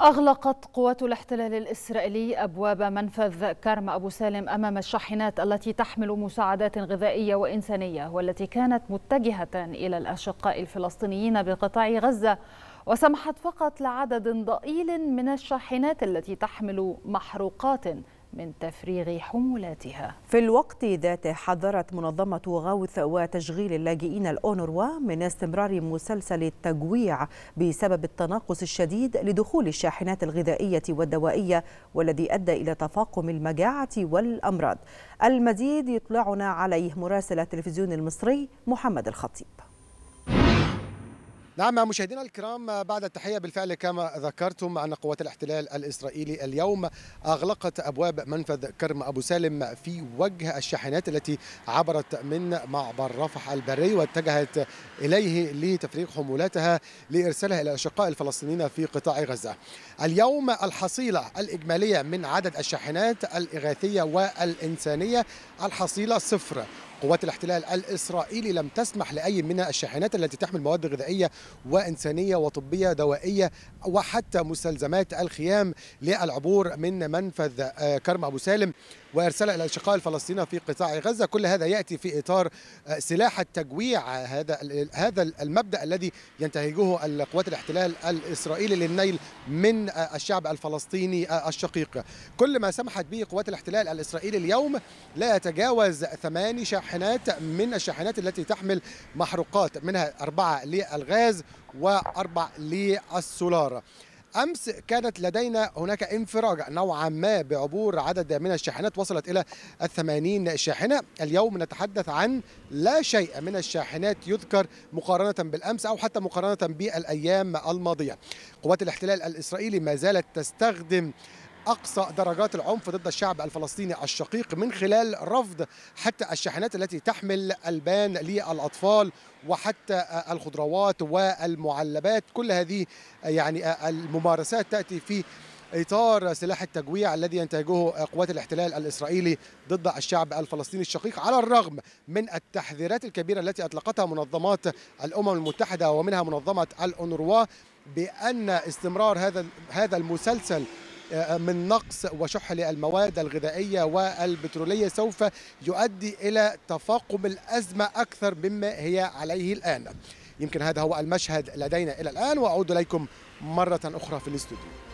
أغلقت قوات الاحتلال الإسرائيلي أبواب منفذ كرم أبو سالم أمام الشاحنات التي تحمل مساعدات غذائية وإنسانية والتي كانت متجهة إلى الأشقاء الفلسطينيين بقطاع غزة وسمحت فقط لعدد ضئيل من الشاحنات التي تحمل محروقات من تفريغ حمولاتها في الوقت ذاته حذرت منظمة غوث وتشغيل اللاجئين الأونروا من استمرار مسلسل التجويع بسبب التناقص الشديد لدخول الشاحنات الغذائية والدوائية والذي أدى إلى تفاقم المجاعة والأمراض المزيد يطلعنا عليه مراسل التلفزيون المصري محمد الخطيب نعم مشاهدينا الكرام بعد التحية بالفعل كما ذكرتم أن قوات الاحتلال الإسرائيلي اليوم أغلقت أبواب منفذ كرم أبو سالم في وجه الشاحنات التي عبرت من معبر رفح البري واتجهت إليه لتفريغ حمولاتها لإرسالها إلى الأشقاء الفلسطينيين في قطاع غزة اليوم الحصيلة الإجمالية من عدد الشاحنات الإغاثية والإنسانية الحصيلة صفر قوات الاحتلال الإسرائيلي لم تسمح لأي من الشاحنات التي تحمل مواد غذائية وإنسانية وطبية دوائية وحتى مستلزمات الخيام للعبور من منفذ آه، كرم أبو سالم وارسال الى الاشقاء الفلسطينيين في قطاع غزه كل هذا ياتي في اطار آه، سلاح التجويع آه، هذا هذا المبدا الذي ينتهجه القوات الاحتلال الاسرائيلي للنيل من الشعب الفلسطيني الشقيق كل ما سمحت به قوات الاحتلال الاسرائيلي اليوم لا يتجاوز ثماني شاحنات شاحنات من الشاحنات التي تحمل محروقات منها أربعة للغاز وأربع للسولار امس كانت لدينا هناك انفراج نوعا ما بعبور عدد من الشاحنات وصلت الى ال 80 شاحنه، اليوم نتحدث عن لا شيء من الشاحنات يذكر مقارنه بالامس او حتى مقارنه بالايام الماضيه. قوات الاحتلال الاسرائيلي ما زالت تستخدم أقصى درجات العنف ضد الشعب الفلسطيني الشقيق من خلال رفض حتى الشاحنات التي تحمل ألبان للأطفال وحتى الخضروات والمعلبات كل هذه يعني الممارسات تأتي في اطار سلاح التجويع الذي ينتهجه قوات الاحتلال الاسرائيلي ضد الشعب الفلسطيني الشقيق على الرغم من التحذيرات الكبيره التي اطلقتها منظمات الامم المتحده ومنها منظمه الأونروا بان استمرار هذا هذا المسلسل آه، من نقص وشح للمواد الغذائية والبترولية سوف يؤدي إلى تفاقم الأزمة أكثر مما هي عليه الآن يمكن هذا هو المشهد لدينا إلى الآن وأعود إليكم مرة أخرى في الاستوديو